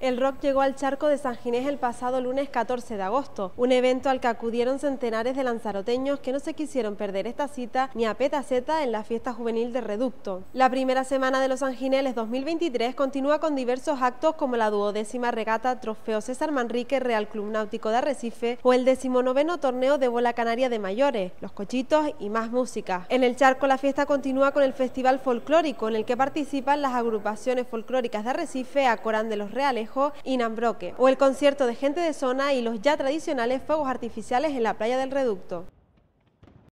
El rock llegó al charco de San Ginés el pasado lunes 14 de agosto, un evento al que acudieron centenares de lanzaroteños que no se quisieron perder esta cita ni a petaceta en la fiesta juvenil de Reducto. La primera semana de los Sangineles 2023 continúa con diversos actos como la duodécima regata Trofeo César Manrique Real Club Náutico de Arrecife o el decimonoveno torneo de bola canaria de mayores, los cochitos y más música. En el charco la fiesta continúa con el festival folclórico en el que participan las agrupaciones folclóricas de Arrecife, Corán de los Reales, Inambroque, o el concierto de gente de zona y los ya tradicionales fuegos artificiales en la playa del Reducto.